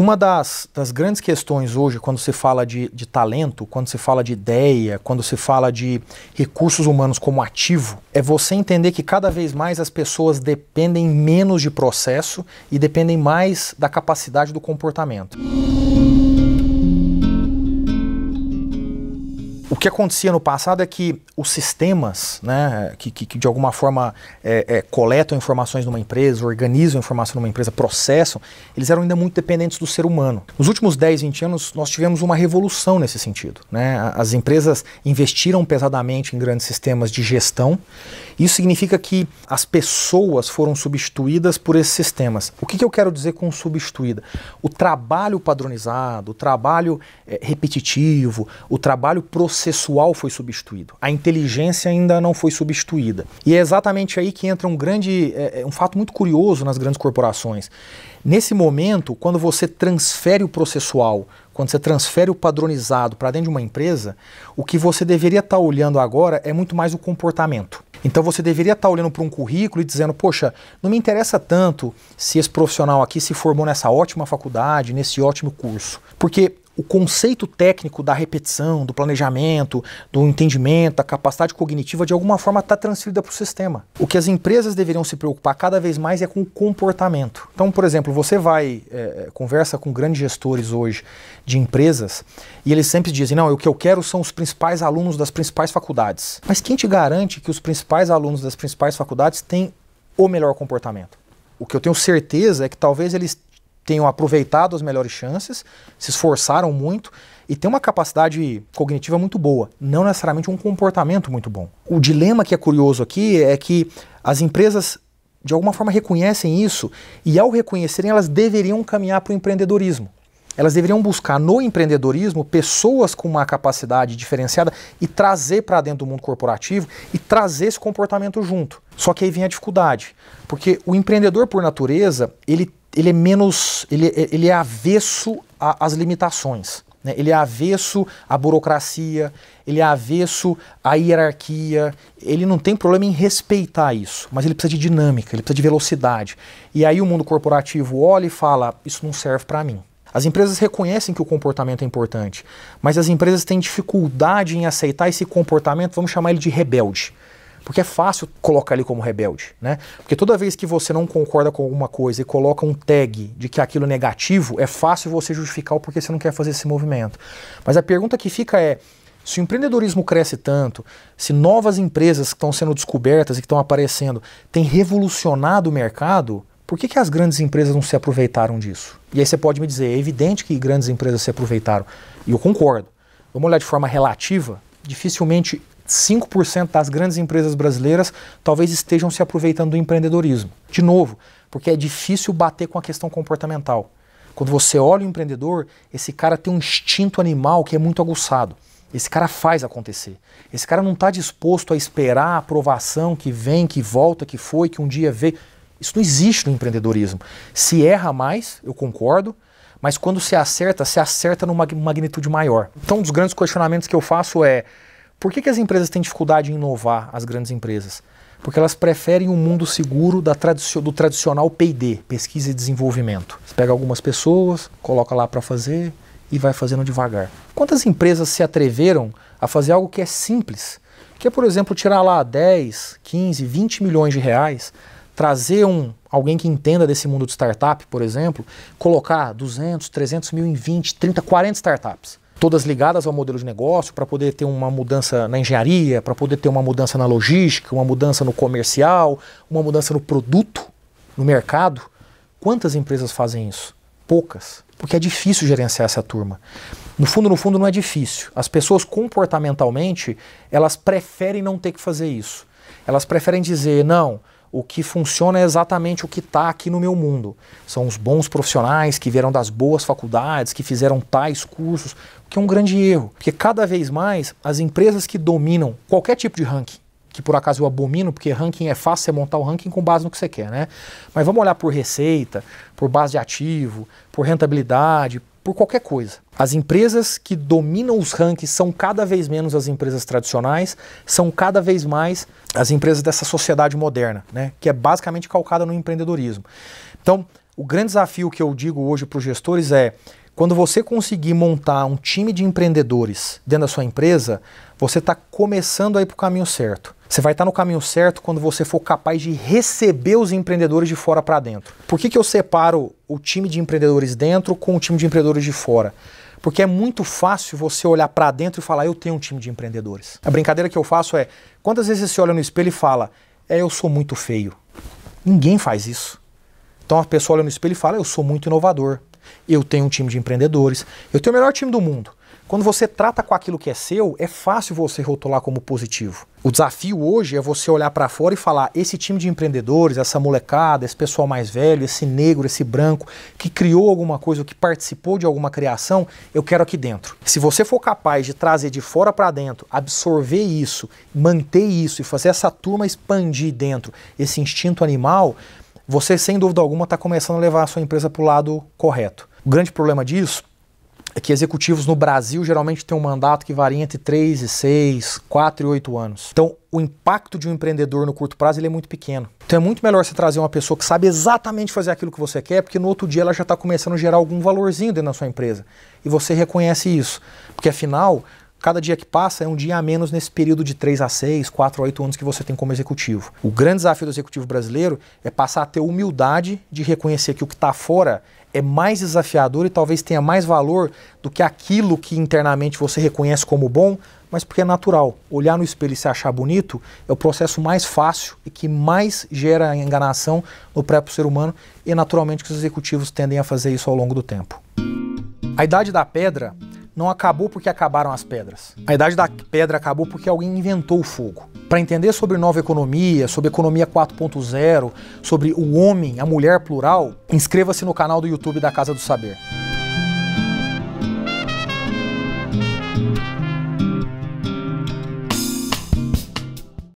Uma das, das grandes questões hoje, quando se fala de, de talento, quando se fala de ideia, quando se fala de recursos humanos como ativo, é você entender que cada vez mais as pessoas dependem menos de processo e dependem mais da capacidade do comportamento. que acontecia no passado é que os sistemas, né, que, que, que de alguma forma é, é, coletam informações numa empresa, organizam informação numa empresa, processam, eles eram ainda muito dependentes do ser humano. Nos últimos 10, 20 anos, nós tivemos uma revolução nesse sentido. Né? As empresas investiram pesadamente em grandes sistemas de gestão. Isso significa que as pessoas foram substituídas por esses sistemas. O que, que eu quero dizer com substituída? O trabalho padronizado, o trabalho é, repetitivo, o trabalho processado processual foi substituído, a inteligência ainda não foi substituída. E é exatamente aí que entra um grande, é, é, um fato muito curioso nas grandes corporações. Nesse momento, quando você transfere o processual, quando você transfere o padronizado para dentro de uma empresa, o que você deveria estar tá olhando agora é muito mais o comportamento. Então você deveria estar tá olhando para um currículo e dizendo: poxa, não me interessa tanto se esse profissional aqui se formou nessa ótima faculdade, nesse ótimo curso. Porque o conceito técnico da repetição, do planejamento, do entendimento, da capacidade cognitiva, de alguma forma está transferida para o sistema. O que as empresas deveriam se preocupar cada vez mais é com o comportamento. Então, por exemplo, você vai, é, conversa com grandes gestores hoje de empresas e eles sempre dizem: não, o que eu quero são os principais alunos das principais faculdades. Mas quem te garante que os principais alunos das principais faculdades têm o melhor comportamento? O que eu tenho certeza é que talvez eles tenham aproveitado as melhores chances, se esforçaram muito e têm uma capacidade cognitiva muito boa, não necessariamente um comportamento muito bom. O dilema que é curioso aqui é que as empresas de alguma forma reconhecem isso e ao reconhecerem elas deveriam caminhar para o empreendedorismo. Elas deveriam buscar no empreendedorismo pessoas com uma capacidade diferenciada e trazer para dentro do mundo corporativo e trazer esse comportamento junto. Só que aí vem a dificuldade, porque o empreendedor por natureza, ele ele é menos, ele, é, ele é avesso às limitações. Né? Ele é avesso à burocracia, ele é avesso à hierarquia, ele não tem problema em respeitar isso, mas ele precisa de dinâmica, ele precisa de velocidade. E aí o mundo corporativo olha e fala: isso não serve para mim. As empresas reconhecem que o comportamento é importante, mas as empresas têm dificuldade em aceitar esse comportamento, vamos chamar ele de rebelde. Porque é fácil colocar ali como rebelde, né? Porque toda vez que você não concorda com alguma coisa e coloca um tag de que aquilo é negativo, é fácil você justificar o porquê você não quer fazer esse movimento. Mas a pergunta que fica é: se o empreendedorismo cresce tanto, se novas empresas que estão sendo descobertas e que estão aparecendo têm revolucionado o mercado, por que, que as grandes empresas não se aproveitaram disso? E aí você pode me dizer, é evidente que grandes empresas se aproveitaram. E eu concordo. Vamos olhar de forma relativa. Dificilmente 5% das grandes empresas brasileiras talvez estejam se aproveitando do empreendedorismo. De novo, porque é difícil bater com a questão comportamental. Quando você olha o empreendedor, esse cara tem um instinto animal que é muito aguçado. Esse cara faz acontecer. Esse cara não está disposto a esperar a aprovação que vem, que volta, que foi, que um dia vê Isso não existe no empreendedorismo. Se erra mais, eu concordo, mas quando se acerta, se acerta numa magnitude maior. Então, um dos grandes questionamentos que eu faço é: por que, que as empresas têm dificuldade em inovar, as grandes empresas? Porque elas preferem o um mundo seguro tradici do tradicional PD, pesquisa e desenvolvimento. Você pega algumas pessoas, coloca lá para fazer e vai fazendo devagar. Quantas empresas se atreveram a fazer algo que é simples? Que é, por exemplo, tirar lá 10, 15, 20 milhões de reais, trazer um alguém que entenda desse mundo de startup, por exemplo, colocar 200, 300 mil em 20, 30, 40 startups todas ligadas ao modelo de negócio, para poder ter uma mudança na engenharia, para poder ter uma mudança na logística, uma mudança no comercial, uma mudança no produto, no mercado. Quantas empresas fazem isso? Poucas. Porque é difícil gerenciar essa turma. No fundo, no fundo, não é difícil. As pessoas comportamentalmente, elas preferem não ter que fazer isso. Elas preferem dizer, não, o que funciona é exatamente o que está aqui no meu mundo. São os bons profissionais que vieram das boas faculdades, que fizeram tais cursos, que é um grande erro, porque cada vez mais as empresas que dominam qualquer tipo de ranking, que por acaso eu abomino, porque ranking é fácil você montar o ranking com base no que você quer, né? Mas vamos olhar por receita, por base de ativo, por rentabilidade, por qualquer coisa. As empresas que dominam os rankings são cada vez menos as empresas tradicionais, são cada vez mais as empresas dessa sociedade moderna, né, que é basicamente calcada no empreendedorismo. Então, o grande desafio que eu digo hoje para os gestores é quando você conseguir montar um time de empreendedores dentro da sua empresa, você está começando a ir para o caminho certo. Você vai estar no caminho certo quando você for capaz de receber os empreendedores de fora para dentro. Por que, que eu separo o time de empreendedores dentro com o time de empreendedores de fora? Porque é muito fácil você olhar para dentro e falar, eu tenho um time de empreendedores. A brincadeira que eu faço é, quantas vezes você olha no espelho e fala, é, eu sou muito feio. Ninguém faz isso. Então a pessoa olha no espelho e fala, eu sou muito inovador. Eu tenho um time de empreendedores. Eu tenho o melhor time do mundo. Quando você trata com aquilo que é seu, é fácil você rotular como positivo. O desafio hoje é você olhar para fora e falar: esse time de empreendedores, essa molecada, esse pessoal mais velho, esse negro, esse branco, que criou alguma coisa, que participou de alguma criação, eu quero aqui dentro. Se você for capaz de trazer de fora para dentro, absorver isso, manter isso e fazer essa turma expandir dentro esse instinto animal, você sem dúvida alguma está começando a levar a sua empresa para o lado correto. O grande problema disso é que executivos no Brasil geralmente têm um mandato que varia entre 3 e 6, 4 e 8 anos. Então, o impacto de um empreendedor no curto prazo ele é muito pequeno. Então é muito melhor você trazer uma pessoa que sabe exatamente fazer aquilo que você quer, porque no outro dia ela já está começando a gerar algum valorzinho dentro da sua empresa. E você reconhece isso. Porque afinal, Cada dia que passa é um dia a menos nesse período de 3 a 6, 4 a 8 anos que você tem como executivo. O grande desafio do executivo brasileiro é passar a ter humildade de reconhecer que o que está fora é mais desafiador e talvez tenha mais valor do que aquilo que internamente você reconhece como bom, mas porque é natural. Olhar no espelho e se achar bonito é o processo mais fácil e que mais gera enganação no próprio ser humano e naturalmente que os executivos tendem a fazer isso ao longo do tempo. A idade da pedra não acabou porque acabaram as pedras. A Idade da Pedra acabou porque alguém inventou o fogo. Para entender sobre nova economia, sobre economia 4.0, sobre o homem, a mulher plural, inscreva-se no canal do YouTube da Casa do Saber.